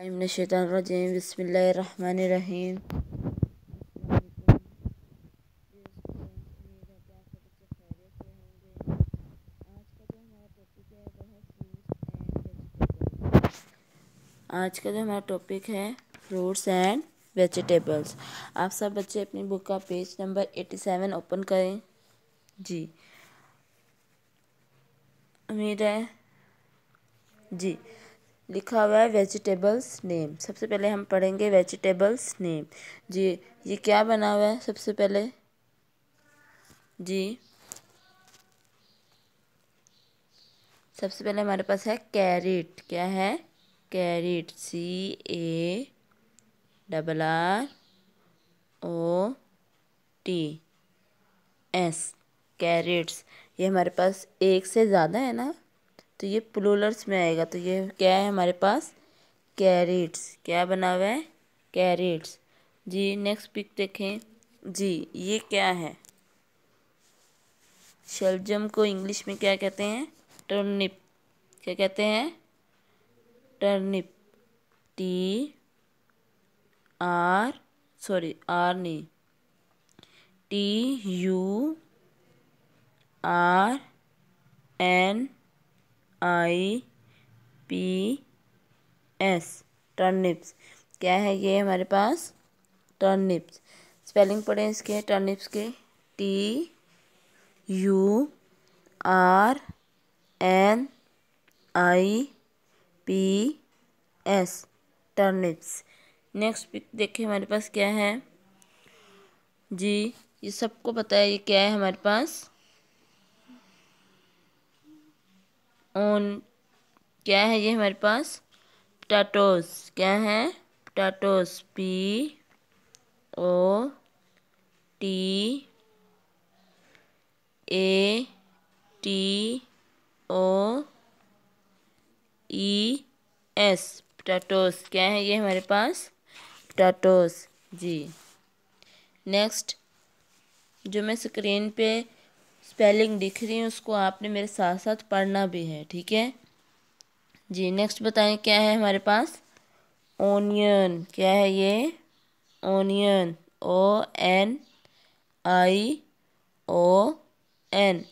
शैतरजीम बसमीम आज का जो हमारा टॉपिक है फ्रूट्स एंड वेजिटेबल्स आप सब बच्चे अपनी बुक का page number eighty seven open करें जी उम्मीद है जी लिखा हुआ है वेजिटेबल्स नेम सबसे पहले हम पढ़ेंगे वेजिटेबल्स नेम जी ये क्या बना हुआ है सबसे पहले जी सबसे पहले हमारे पास है कैरेट क्या है carrot C A double R O T S carrots ये हमारे पास एक से ज़्यादा है ना तो ये प्लोलर्स में आएगा तो ये क्या है हमारे पास कैरेट्स क्या बना हुआ है कैरेट्स जी नेक्स्ट पिक देखें जी ये क्या है शलजम को इंग्लिश में क्या कहते हैं टर्निप क्या कहते हैं turnip T R sorry R नहीं T U R N I P S turnips क्या है ये हमारे पास टर्निप्स स्पेलिंग पढ़े इसके टर्निप्स के T U R N I P S turnips next pic देखिए हमारे पास क्या है जी ये सबको पता है ये क्या है हमारे पास ऑन क्या है ये हमारे पास पटाटोस क्या है potatoes P O T A T O E S potatoes क्या है ये हमारे पास पटाटोस जी नेक्स्ट जो मैं स्क्रीन पे स्पेलिंग दिख रही है उसको आपने मेरे साथ साथ पढ़ना भी है ठीक है जी नेक्स्ट बताएं क्या है हमारे पास ओनियन क्या है ये onion O N I O N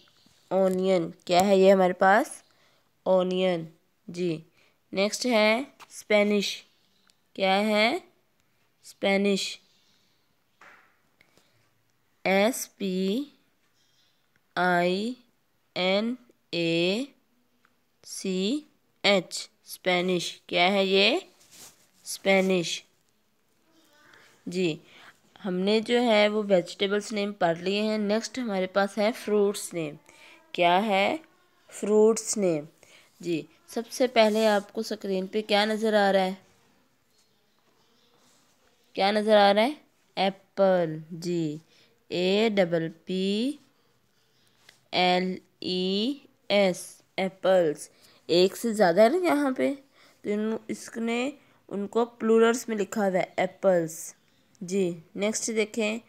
onion क्या है ये हमारे पास ओनियन जी नेक्स्ट है स्पेनिश क्या है spinach S P I N A C H spinach क्या है ये स्पेनिश जी हमने जो है वो वेजिटेबल्स नेम पढ़ लिए हैं नेक्स्ट हमारे पास है फ्रूट्स नेम क्या है फ्रूट्स नेम जी सबसे पहले आपको स्क्रीन पे क्या नज़र आ रहा है क्या नज़र आ रहा है एप्पल जी A double P L E S apples एक से ज़्यादा है ना यहाँ पे तो इन इसने उनको प्लूरल्स में लिखा हुआ है एप्पल्स जी नेक्स्ट देखें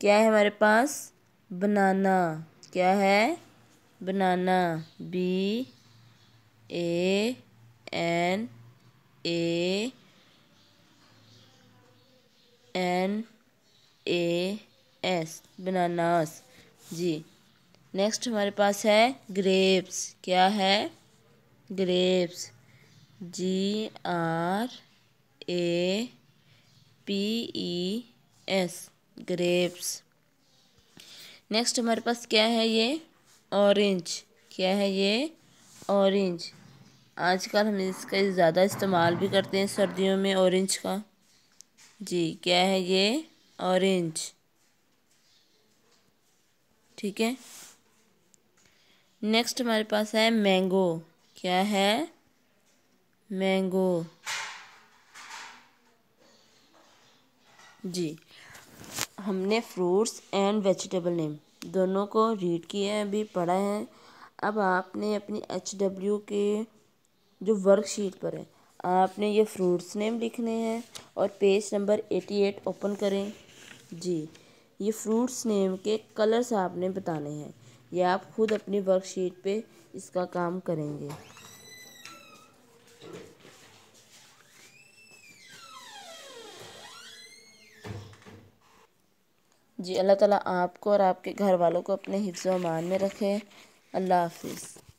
क्या है हमारे पास बनाना क्या है banana B A N A N A S bananas जी नेक्स्ट हमारे पास है ग्रेप्स क्या है grapes G R A P E S grapes next हमारे पास क्या है ये ऑरेंज क्या है ये ऑरेंज आजकल हम इसका ज़्यादा इस्तेमाल भी करते हैं सर्दियों में ऑरेंज का जी क्या है ये ऑरेंज ठीक है नेक्स्ट हमारे पास है मैंगो क्या है मैंगो जी हमने फ्रूट्स एंड वेजिटेबल नेम दोनों को रीड किया है अभी पढ़ा है अब आपने अपनी एच डब्ल्यू के जो वर्कशीट पर है आपने ये फ्रूट्स नेम लिखने हैं और page number eighty eight open करें जी ये फ्रूट्स नेम के कलर्स आपने बताने हैं या आप खुद अपनी वर्कशीट पे इसका काम करेंगे जी अल्लाह ताला आपको और आपके घर वालों को अपने हिफ्ज़ अमान में रखे अल्लाह हाफिज़